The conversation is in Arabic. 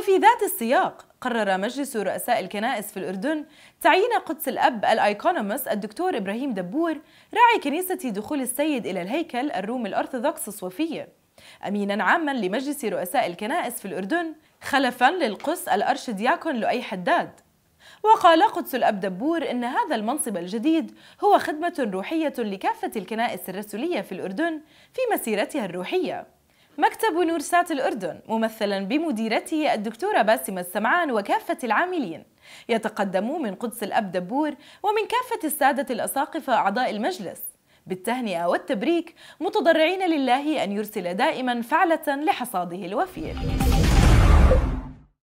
وفي ذات السياق قرر مجلس رؤساء الكنائس في الأردن تعيين قدس الأب الأيكونوموس الدكتور إبراهيم دبور راعي كنيسة دخول السيد إلى الهيكل الروم الأرثوذكس الصوفية أمينا عاما لمجلس رؤساء الكنائس في الأردن خلفا للقس الأرشدياكون لؤي حداد وقال قدس الأب دبور إن هذا المنصب الجديد هو خدمة روحية لكافة الكنائس الرسولية في الأردن في مسيرتها الروحية مكتب نورسات الأردن ممثلا بمديرته الدكتورة باسمة السمعان وكافة العاملين يتقدم من قدس الأب دبور ومن كافة السادة الأساقفة أعضاء المجلس بالتهنئة والتبريك متضرعين لله أن يرسل دائما فعلة لحصاده الوفير